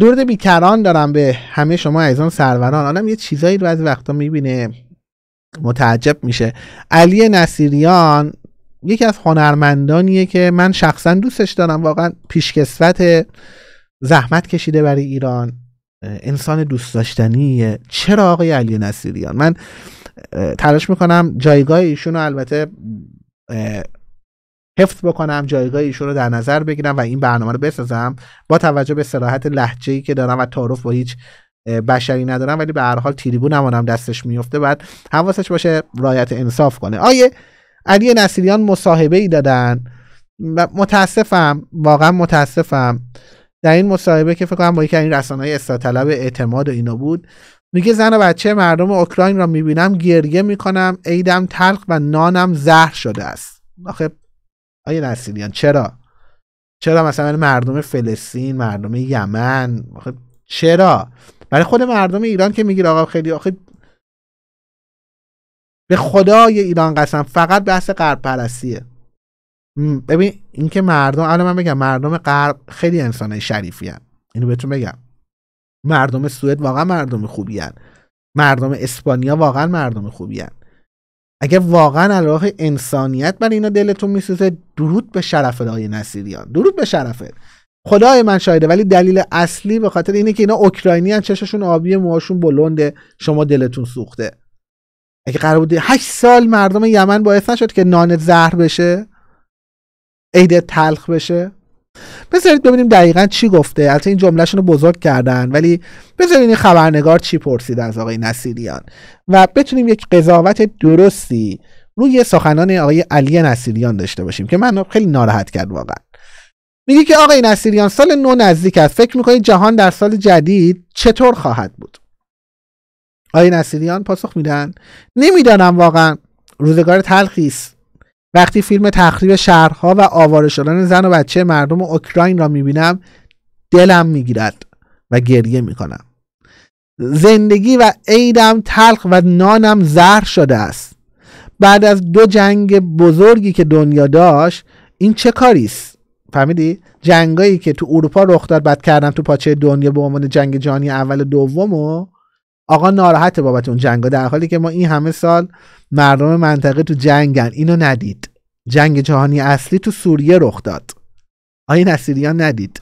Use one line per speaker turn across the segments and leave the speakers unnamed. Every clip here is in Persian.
درد بیکران دارم به همه شما عزیزان سروران آدم یه چیزایی رو از وقتا میبینه متعجب میشه علی نصیریان یکی از هنرمندانیه که من شخصا دوستش دارم واقعا پیشکسوت زحمت کشیده برای ایران انسان دوست داشتنیه چرا آقای علی نصیریان من تلاش میکنم جایگاه ایشون رو البته حفظ بکنم جایگاه ایشون رو در نظر بگیرم و این برنامه رو بسازم با توجه به صراحت ای که دارم و تعارف با هیچ بشری ندارم ولی به هر حال تریبون دستش میفته بعد حواسش باشه رایت انصاف کنه آیه علی نصیریان مصاحبه ای دادن و متاسفم واقعا متاسفم در این مصاحبه که فکر کنم با یکی این رسانه رسانه‌های استاطلب اعتماد و اینا بود میگه زن و بچه مردم اوکراین را میبینم گریه میکنم عیدم تلخ و نانم زهر شده است آخه آیه نسیریان چرا چرا مثلا مردم فلسطین مردم یمن چرا برای خود مردم ایران که میگیر آقا خیلی آخه به خدای ایران قسم فقط بحث غرب پرستیه ببین اینکه مردم الان من بگم مردم غرب خیلی انسانه شریفی هن. اینو بهتون بگم مردم سوئد واقعا مردم خوبی مردم اسپانیا واقعا مردم خوبی اگه واقعا علاقه انسانیت برای اینا دلتون میسوزه درود به شرف رای نصیریان درود به شرفه خدای من شایده ولی دلیل اصلی به خاطر اینه که اینا اوکراینی هن چششون آبی موهاشون بلنده شما دلتون سوخته اگه قرار بود 8 سال مردم یمن باعث نشد که نان زهر بشه عید تلخ بشه بذارید ببینیم دقیقا چی گفته البته این جملهشون رو بزرگ کردن ولی بذارید این خبرنگار چی پرسید از آقای نصیریان و بتونیم یک قضاوت درستی روی سخنان آقای علی نصیریان داشته باشیم که من خیلی ناراحت کرد واقعا میگه که آقای نصیریان سال نو نزدیک است فکر میکنید جهان در سال جدید چطور خواهد بود آقای نصیریان پاسخ میدن نمیدانم واقعا روزگار تلخی است وقتی فیلم تخریب شهرها و آواره شدن زن و بچه مردم اوکراین را میبینم دلم میگیرد و گریه میکنم زندگی و عیدم تلخ و نانم زهر شده است بعد از دو جنگ بزرگی که دنیا داشت این چه کاری است فهمیدی جنگایی که تو اروپا رخ داد بعد کردم تو پاچه دنیا به عنوان جنگ جهانی اول دوم و آقا ناراحت بابت اون جنگا در حالی که ما این همه سال مردم منطقه تو جنگن اینو ندید جنگ جهانی اصلی تو سوریه رخ داد آیه این ندید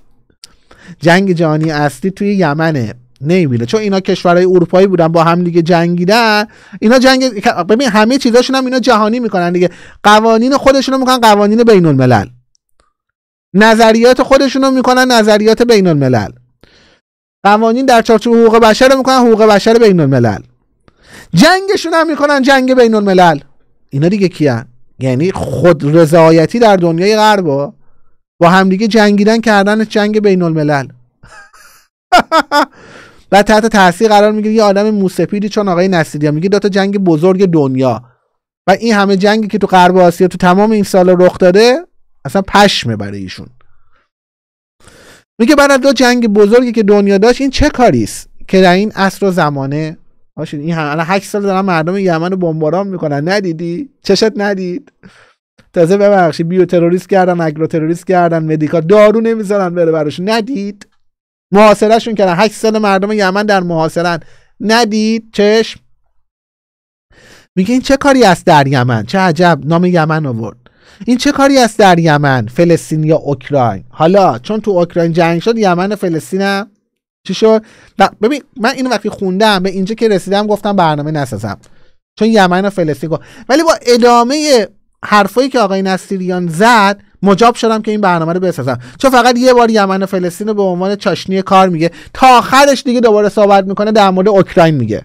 جنگ جهانی اصلی توی یمنه نمیبینه چون اینا کشورهای اروپایی بودن با هم دیگه جنگیدن اینا جنگ ببین همه چیزاشون هم اینا جهانی میکنن دیگه قوانین خودشون رو میکنن قوانین بین الملل نظریات خودشون رو میکنن نظریات بین الملل قوانین در چارچوب حقوق بشر رو میکنن حقوق بشر بین الملل جنگشون هم میکنن جنگ بین الملل اینا دیگه کیان یعنی خود رضایتی در دنیای غرب با همدیگه جنگیدن کردن جنگ بین الملل و تحت تاثیر قرار میگیره یه آدم موسپیدی چون آقای نصیری میگه دو تا جنگ بزرگ دنیا و این همه جنگی که تو غرب آسیا تو تمام این سالا رخ داده اصلا پشمه برای ایشون میگه بعد از دو جنگ بزرگی که دنیا داشت این چه کاری است که در این عصر و زمانه باشید این الان 8 سال دارن مردم یمن رو بمباران میکنن ندیدی چشت ندید تازه ببخشید بیو تروریست کردن اگرو تروریست کردن مدیکا دارو نمیذارن بره براش ندید شون کردن 8 سال مردم یمن در محاصره ندید چشم میگه این چه کاری است در یمن چه عجب نام یمن آورد این چه کاری است در یمن فلسطین یا اوکراین حالا چون تو اوکراین جنگ شد یمن و فلسطینم چی شد ببین من اینو وقتی خوندم به اینجا که رسیدم گفتم برنامه نسازم چون یمن و فلسطین گفت ولی با ادامه حرفایی که آقای نصیریان زد مجاب شدم که این برنامه رو بسازم چون فقط یه بار یمن و فلسطین رو به عنوان چاشنی کار میگه تا آخرش دیگه دوباره صحبت میکنه در مورد اوکراین میگه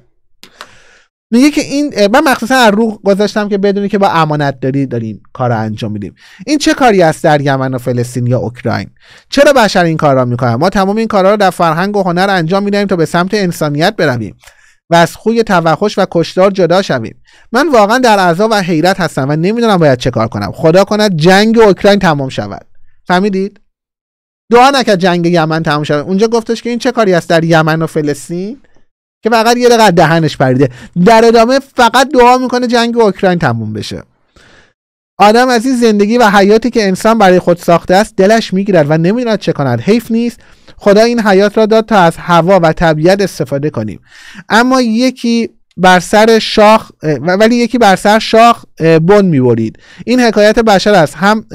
میگه که این من مخصوصا از رو گذاشتم که بدونی که با امانت داری داریم کار رو انجام میدیم این چه کاری است در یمن و فلسطین یا اوکراین چرا بشر این کار را میکنه ما تمام این کارها رو در فرهنگ و هنر انجام میدهیم تا به سمت انسانیت برویم و از خوی توخش و کشدار جدا شویم من واقعا در عذاب و حیرت هستم و نمیدونم باید چه کار کنم خدا کند جنگ اوکراین تمام شود فهمیدید دعا نکرد جنگ یمن تمام شود اونجا گفتش که این چه کاری است در یمن و فلسطین که فقط یه دقیقه دهنش پریده در ادامه فقط دعا میکنه جنگ اوکراین تموم بشه آدم از این زندگی و حیاتی که انسان برای خود ساخته است دلش میگیرد و نمیداند چه کند حیف نیست خدا این حیات را داد تا از هوا و طبیعت استفاده کنیم اما یکی بر سر شاخ ولی یکی بر سر شاخ بن میبرید این حکایت بشر است هم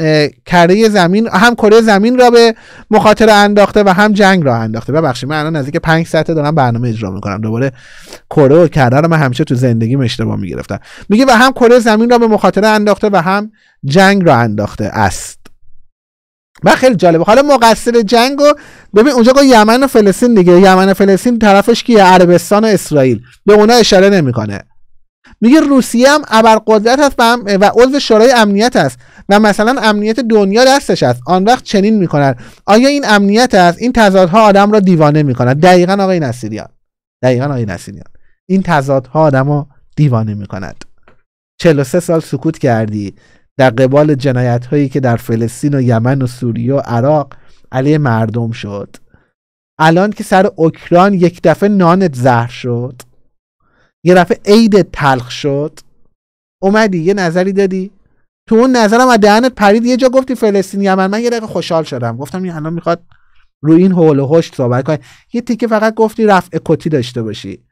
کره زمین هم کره زمین را به مخاطره انداخته و هم جنگ را انداخته ببخشید من الان نزدیک 5 ساعته دارم برنامه اجرا میکنم دوباره کره و کره رو من همیشه تو زندگی اشتباه میگرفتم میگه و هم کره زمین را به مخاطره انداخته و هم جنگ را انداخته است و خیلی جالبه حالا مقصر جنگ و ببین اونجا گفت یمن و فلسطین دیگه یمن و فلسطین طرفش که عربستان و اسرائیل به اونا اشاره نمیکنه میگه روسیه هم ابرقدرت هست و عضو شورای امنیت است و مثلا امنیت دنیا دستش است آن وقت چنین میکنن آیا این امنیت است این تضادها آدم را دیوانه میکنن دقیقا آقای نصیریان دقیقا آقای نصیریان این تضادها آدم را دیوانه میکند 43 سال سکوت کردی در قبال جنایت هایی که در فلسطین و یمن و سوریه و عراق علیه مردم شد الان که سر اوکراین یک دفعه نانت زهر شد یه دفعه عید تلخ شد اومدی یه نظری دادی تو اون نظرم از دهنت پرید یه جا گفتی فلسطین یمن من یه دقیقه خوشحال شدم گفتم این الان میخواد روی این هول و هشت صحبت یه تیکه فقط گفتی رفع کتی داشته باشی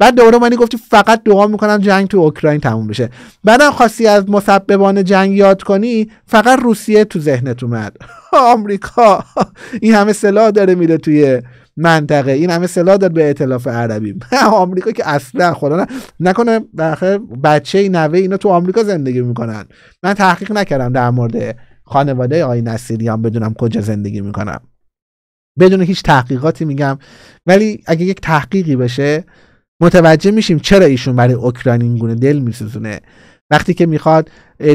بعد دوباره اومدی گفتی فقط دعا میکنم جنگ تو اوکراین تموم بشه بعدم خواستی از مسببان جنگ یاد کنی فقط روسیه تو ذهنت اومد آمریکا این همه سلاح داره میره توی منطقه این همه سلاح داره به اطلاف عربی آمریکا که اصلا خدا نه. نکنه بخه بچه نوه اینا تو آمریکا زندگی میکنن من تحقیق نکردم در مورد خانواده آی نصیریان بدونم کجا زندگی میکنم بدون هیچ تحقیقاتی میگم ولی اگه یک تحقیقی بشه متوجه میشیم چرا ایشون برای اوکراین اینگونه دل میسوزونه وقتی که میخواد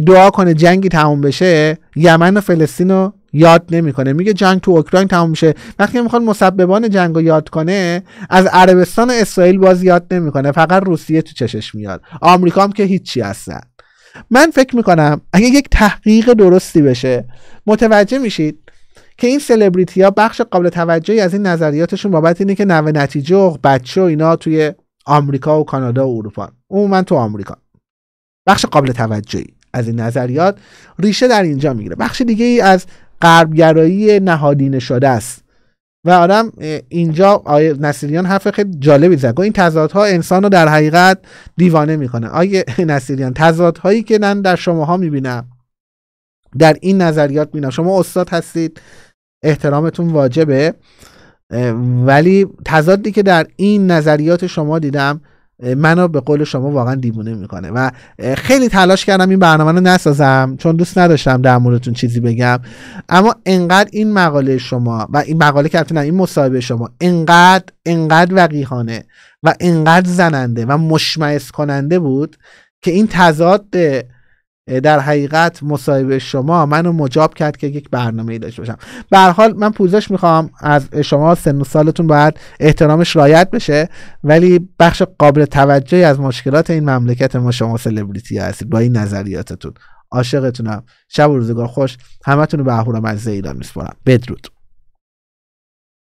دعا کنه جنگی تموم بشه یمن و فلسطین رو یاد نمیکنه میگه جنگ تو اوکراین تموم میشه وقتی میخواد مسببان جنگ رو یاد کنه از عربستان و اسرائیل باز یاد نمیکنه فقط روسیه تو چشش میاد آمریکا هم که هیچی هستن من فکر میکنم اگه یک تحقیق درستی بشه متوجه میشید که این سلبریتی ها بخش قابل توجهی از این نظریاتشون بابت اینه که نوه نتیجه بچه و اینا توی آمریکا و کانادا و اروپا عموما تو آمریکا بخش قابل توجهی از این نظریات ریشه در اینجا میگیره بخش دیگه ای از غربگرایی نهادینه شده است و آدم اینجا آیه نصیریان حرف خیلی جالبی زد این تضادها انسان رو در حقیقت دیوانه میکنه آیه نصیریان تضادهایی که من در شماها میبینم در این نظریات میبینم شما استاد هستید احترامتون واجبه ولی تضادی که در این نظریات شما دیدم منو به قول شما واقعا دیوونه میکنه و خیلی تلاش کردم این برنامه رو نسازم چون دوست نداشتم در موردتون چیزی بگم اما انقدر این مقاله شما و این مقاله که این مصاحبه شما انقدر انقدر وقیحانه و انقدر زننده و مشمعس کننده بود که این تضاد در حقیقت مصاحبه شما منو مجاب کرد که یک برنامه ای داشته باشم به حال من پوزش میخوام از شما سن و سالتون باید احترامش رایت بشه ولی بخش قابل توجهی از مشکلات این مملکت ما شما سلبریتی هستید با این نظریاتتون عاشقتونم شب و روزگار خوش همتون رو به از ایران میسپارم بدرود